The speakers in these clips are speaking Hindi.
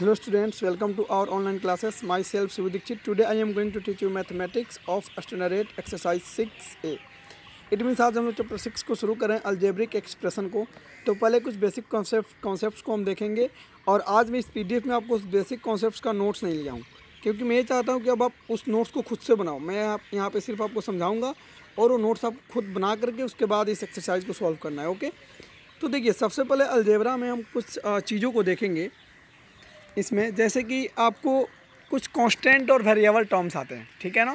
Students welcome to our online classes classes. Self Shivu Dixit today I am going to teach you mathematics of standard exercise six A it means आज हम लोग चैप्टर सिक्स को शुरू करें अल्जेब्रिक एक्सप्रेशन को तो पहले कुछ बेसिक कॉन्सेप्ट कॉन्सेप्ट को हम देखेंगे और आज मैं इस पी में आपको उस बेसिक कॉन्सेप्ट का नोट्स नहीं लिया हूँ क्योंकि मैं ये चाहता हूँ कि अब आप उस नोट्स को खुद से बनाओ मैं आप यहाँ पर सिर्फ आपको समझाऊँगा और वो नोट्स आप खुद बना करके उसके बाद इस एक्सरसाइज को सॉल्व करना है ओके तो देखिए सबसे पहले अलजेबरा में हम कुछ चीज़ों को देखेंगे इसमें जैसे कि आपको कुछ कांस्टेंट और वेरिएबल टर्म्स आते हैं ठीक है ना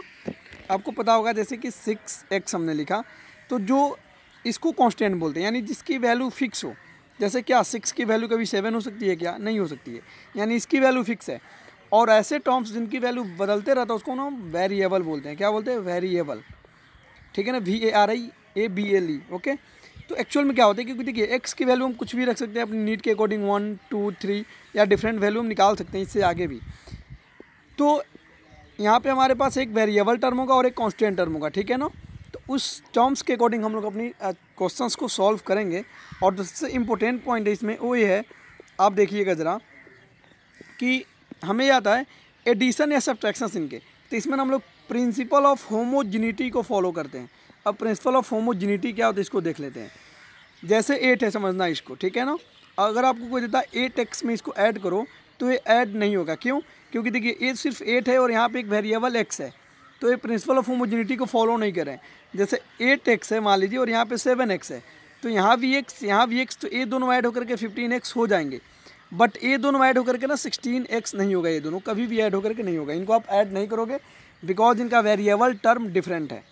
आपको पता होगा जैसे कि सिक्स एक्स हमने लिखा तो जो इसको कांस्टेंट बोलते हैं यानी जिसकी वैल्यू फिक्स हो जैसे क्या सिक्स की वैल्यू कभी सेवन हो सकती है क्या नहीं हो सकती है यानी इसकी वैल्यू फिक्स है और ऐसे टर्म्स जिनकी वैल्यू बदलते रहता है उसको ना वेरिएबल बोलते हैं क्या बोलते हैं वेरिएबल ठीक है ना V A R I A B L E okay तो एक्चुअल में क्या होता है क्योंकि देखिए एक्स की वैल्यू हम कुछ भी रख सकते हैं अपनी नीट के अकॉर्डिंग वन टू थ्री या डिफरेंट वैल्यू हम निकाल सकते हैं इससे आगे भी तो यहाँ पे हमारे पास एक वेरिएबल टर्म होगा और एक कॉन्स्टेंट टर्म होगा ठीक है ना तो उस टर्म्स के अकॉर्डिंग हम लोग अपनी क्वेश्चन को सॉल्व करेंगे और सबसे इम्पोर्टेंट पॉइंट है इसमें वो ये है आप देखिएगा ज़रा कि हमें आता है एडिशन या सब्ट्रैक्शन इनके तो इसमें हम लोग प्रिंसिपल ऑफ होमोजिनिटी को फॉलो करते हैं अब प्रिंसिपल ऑफ होमोजिनिटी क्या होता है इसको देख लेते हैं जैसे एट है समझना इसको ठीक है ना अगर आपको कोई देता है एट एक्स में इसको ऐड करो तो ये ऐड नहीं होगा क्यों क्योंकि देखिए ये सिर्फ एट है और यहाँ पे एक वेरिएबल एक्स है तो ये प्रिंसिपल ऑफ होमोजिनिटी को फॉलो नहीं करें जैसे एट एक्स है मान लीजिए और यहाँ पर सेवन एक्स है तो यहाँ भी एक्स यहाँ भी एक्स तो ये दोनों ऐड होकर के फिफ्टीन एक्स हो जाएंगे बट ये दोनों ऐड होकर के ना सिक्सटीन एक्स नहीं होगा ये दोनों कभी भी ऐड होकर के नहीं होगा इनको आप ऐड नहीं करोगे बिकॉज इनका वेरिएबल टर्म डिफरेंट है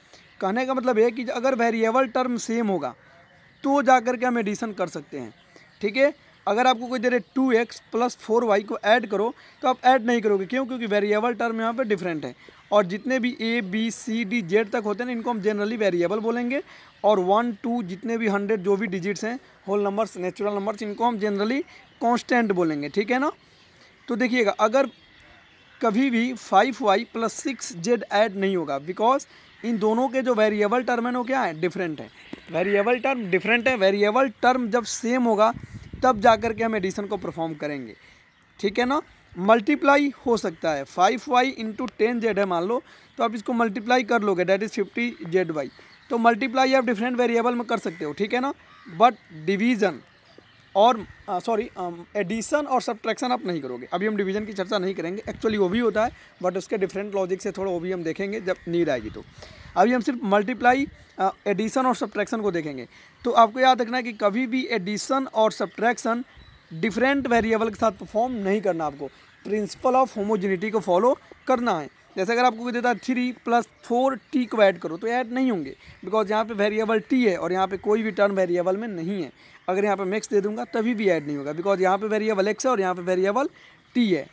कहने का मतलब है कि अगर वेरिएबल टर्म सेम होगा तो जा के हम एडिशन कर सकते हैं ठीक है अगर आपको कोई दे रहे two X plus four Y को ऐड करो तो आप ऐड नहीं करोगे क्यों क्योंकि वेरिएबल टर्म यहाँ पर डिफरेंट है और जितने भी A B C D Z तक होते हैं ना इनको हम जनरली वेरिएबल बोलेंगे और वन टू जितने भी हंड्रेड जो भी डिजिट्स हैं होल नंबर्स नेचुरल नंबर्स इनको हम जनरली कॉन्स्टेंट बोलेंगे ठीक है ना तो देखिएगा अगर कभी भी five y plus six z add नहीं होगा बिकॉज इन दोनों के जो वेरिएबल टर्म है वो क्या है डिफरेंट है वेरिएबल टर्म डिफरेंट है वेरिएबल टर्म जब सेम होगा तब जा कर के हम एडिशन को परफॉर्म करेंगे ठीक है ना मल्टीप्लाई हो सकता है five y into ten z है मान लो तो आप इसको मल्टीप्लाई कर लोगे that is fifty z y तो मल्टीप्लाई आप डिफरेंट वेरिएबल में कर सकते हो ठीक है ना बट डिवीज़न और सॉरी एडिशन और सब्ट्रैक्शन आप नहीं करोगे अभी हम डिवीजन की चर्चा नहीं करेंगे एक्चुअली वो भी होता है बट उसके डिफरेंट लॉजिक से थोड़ा वो भी हम देखेंगे जब नीड आएगी तो अभी हम सिर्फ मल्टीप्लाई एडिशन और सब्ट्रैक्शन को देखेंगे तो आपको याद रखना है कि कभी भी एडिशन और सब्ट्रैक्शन डिफरेंट वेरिएबल के साथ परफॉर्म नहीं करना आपको प्रिंसिपल ऑफ होमोजिनिटी को फॉलो करना है जैसे अगर आपको देता है थ्री प्लस फोर टी को ऐड करो तो ऐड नहीं होंगे बिकॉज यहाँ पे वेरिएबल टी है और यहाँ पे कोई भी टर्म वेरिएबल में नहीं है अगर यहाँ पे मिक्स दे दूंगा तभी भी ऐड नहीं होगा बिकॉज यहाँ पे वेरिएबल एक्स है और यहाँ पे वेरिएबल टी है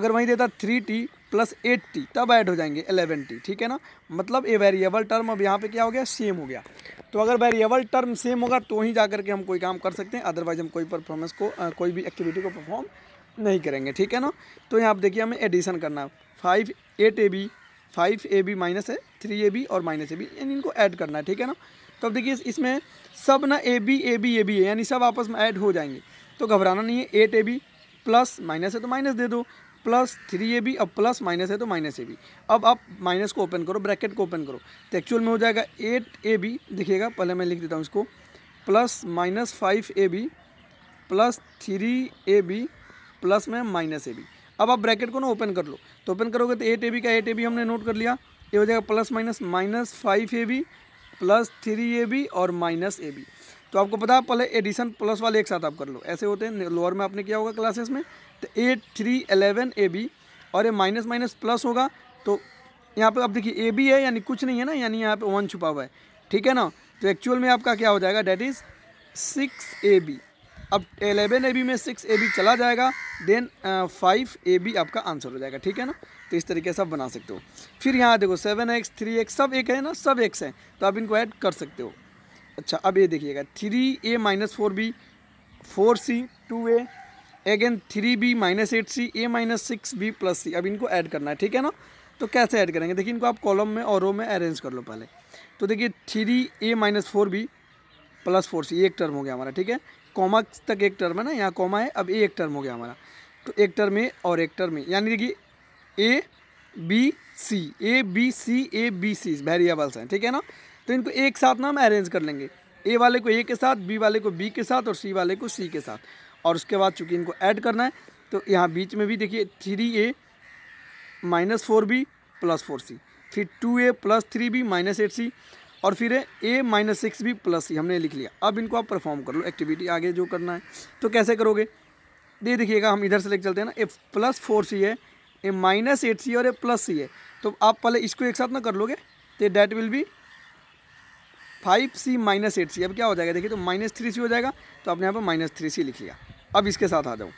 अगर वहीं देता three t plus eight t तब ऐड हो जाएंगे एलेवन टी ठीक है ना मतलब ये वेरिएबल टर्म अब यहाँ पे क्या हो गया सेम हो गया तो अगर वेरिएबल टर्म सेम होगा तो ही जा करके हम कोई काम कर सकते हैं अदरवाइज हम कोई परफॉर्मेंस को आ, कोई भी एक्टिविटी को परफॉर्म नहीं करेंगे ठीक है ना तो यहाँ आप देखिए हमें एडिशन करना है five eight a b five a b minus है थ्री ए बी और माइनस ए बी यानी इनको ऐड करना है ठीक है ना तो अब देखिए इसमें सब ना a b a b a b है यानी सब आपस में ऐड हो जाएंगे तो घबराना नहीं है eight a b plus minus है तो माइनस दे दो प्लस थ्री ए बी अब प्लस माइनस है तो माइनस ए बी अब आप माइनस को ओपन करो ब्रैकेट को ओपन करो तो एक्चुअल में हो जाएगा एट ए बी देखिएगा पहले मैं लिख देता हूँ इसको plus minus five a b plus three a b plus में माइनस ए बी अब आप ब्रैकेट को ना ओपन कर लो तो ओपन करोगे तो एट ए बी का एट ए बी हमने नोट कर लिया ये हो जाएगा plus minus minus five a b plus three a b और माइनस ए बी तो आपको पता पहले एडिशन प्लस वाले एक साथ आप कर लो ऐसे होते हैं लोअर में आपने किया होगा क्लासेस में तो eight three eleven a b और ये माइनस माइनस प्लस होगा तो यहाँ पे आप देखिए ए बी है यानी कुछ नहीं है ना यानी यहाँ पे वन छुपा हुआ है ठीक है ना तो एक्चुअल में आपका क्या हो जाएगा that is six a b अब एलेवन ए बी में सिक्स ए बी चला जाएगा देन फाइव ए बी आपका आंसर हो जाएगा ठीक है ना तो इस तरीके से आप बना सकते हो फिर यहाँ देखो सेवन एक्स थ्री एक्स सब एक है ना सब एक्स है तो आप इनको ऐड कर सकते हो अच्छा अब ये देखिएगा three a minus four b four c two a again three b minus eight c a minus six b plus c अब इनको ऐड करना है ठीक है ना तो कैसे ऐड करेंगे देखिए इनको आप कॉलम में और रो में अरेंज कर लो पहले तो देखिए three a minus four b plus four c एक टर्म हो गया हमारा ठीक है कॉमा तक एक टर्म है ना यहाँ कॉमा है अब ए एक टर्म हो गया हमारा तो एक टर्म ए और एक टर्म ए यानी देखिए a B c a B c a B c variables हैं ठीक है ना तो इनको एक साथ ना हम अरेंज कर लेंगे ए वाले को ए के साथ बी वाले को बी के साथ और सी वाले को सी के साथ और उसके बाद चूँकि इनको ऐड करना है तो यहाँ बीच में भी देखिए three a minus four b plus four c फिर two a plus three b minus eight c और फिर ए माइनस सिक्स भी प्लस ही हमने लिख लिया अब इनको आप परफॉर्म कर लो एक्टिविटी आगे जो करना है तो कैसे करोगे दे देखिएगा हम इधर से लेकर चलते हैं ना ए प्लस फोर सी है ए माइनस एट सी और ए प्लस सी है तो आप पहले इसको एक साथ ना कर लोगे तो that will be five c minus eight c अब क्या हो जाएगा देखिए तो माइनस थ्री सी हो जाएगा तो आपने यहाँ पर माइनस थ्री सी लिख लिया अब इसके साथ आ जाओ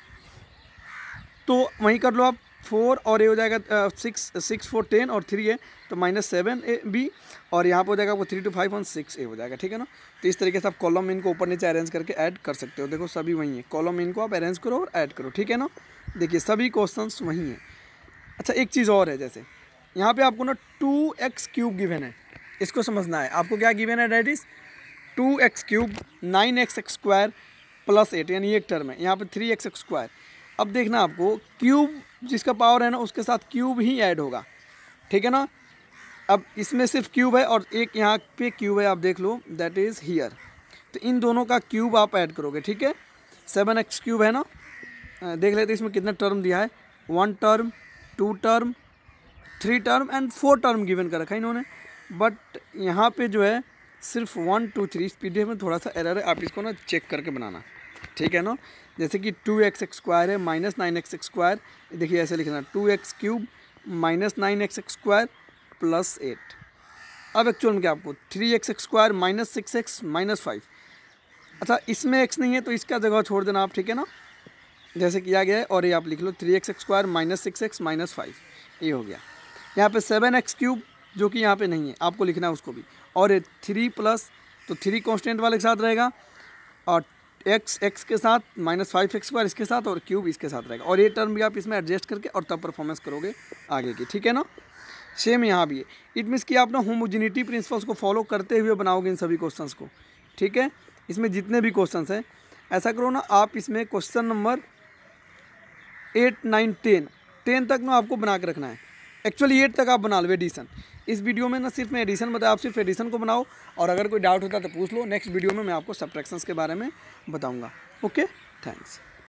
तो वहीं कर लो आप फोर और ये हो जाएगा सिक्स सिक्स फोर टेन और थ्री है तो माइनस सेवन ए बी और यहाँ पर हो जाएगा आपको three two five one six a हो जाएगा ठीक है ना तो इस तरीके से आप कॉलम इनको ऊपर नीचे अरेंज करके ऐड कर सकते हो देखो सभी वहीं है कॉलम इनको आप अरेंज करो और ऐड करो ठीक है ना देखिए सभी क्वेश्चन वहीं हैं अच्छा एक चीज़ और है जैसे यहाँ पर आपको ना टू एक्स क्यूब गिवेन है इसको समझना है आपको क्या गिवेन है that is two x cube nine x square plus eight यानी एक टर्म है यहाँ पर थ्री एक्स स्क्वायर अब देखना आपको क्यूब जिसका पावर है ना उसके साथ क्यूब ही ऐड होगा ठीक है ना अब इसमें सिर्फ क्यूब है और एक यहाँ पे क्यूब है आप देख लो दैट इज़ हीयर तो इन दोनों का क्यूब आप ऐड करोगे ठीक है सेवन एक्स क्यूब है ना देख लेते इसमें कितना टर्म दिया है one term two term three term and four term given कर रखा है इन्होंने बट यहाँ पे जो है सिर्फ वन टू थ्री इस पी में थोड़ा सा एरर है आप इसको ना चेक करके बनाना ठीक है ना जैसे कि टू एक्स स्क्वायर है माइनस नाइन एक्स स्क्वायर देखिए ऐसे लिखना two x cube minus nine x square plus eight अब एक्चुअल में क्या आपको three x square minus six x minus five अच्छा इसमें एक्स नहीं है तो इसका जगह छोड़ देना आप ठीक है ना जैसे किया गया है और ये आप लिख लो three x square minus six x minus five ये हो गया यहाँ पे सेवन एक्स क्यूब जो कि यहाँ पे नहीं है आपको लिखना है उसको भी और ये थ्री प्लस तो थ्री कॉन्स्टेंट वाले के साथ रहेगा और एक्स एक्स के साथ माइनस फाइव एक्स स्क्वायर इसके साथ और क्यूब इसके साथ रहेगा और ये टर्म भी आप इसमें एडजस्ट करके और तब परफॉर्मेंस करोगे आगे की ठीक है ना सेम यहाँ भी है इट मीन्स कि आप ना होमोजिनिटी प्रिंसिपल्स को फॉलो करते हुए बनाओगे इन सभी क्वेश्चंस को ठीक है इसमें जितने भी क्वेश्चन हैं ऐसा करो ना आप इसमें question number eight nine ten ten तक ना आपको बना के रखना है एक्चुअली एट तक आप बना लो एडिशन इस वीडियो में ना सिर्फ मैं एडिशन बताया आप सिर्फ एडिशन को बनाओ और अगर कोई डाउट होता तो पूछ लो नेक्स्ट वीडियो में मैं आपको सब्ट्रैक्शंस के बारे में बताऊँगा ओके थैंक्स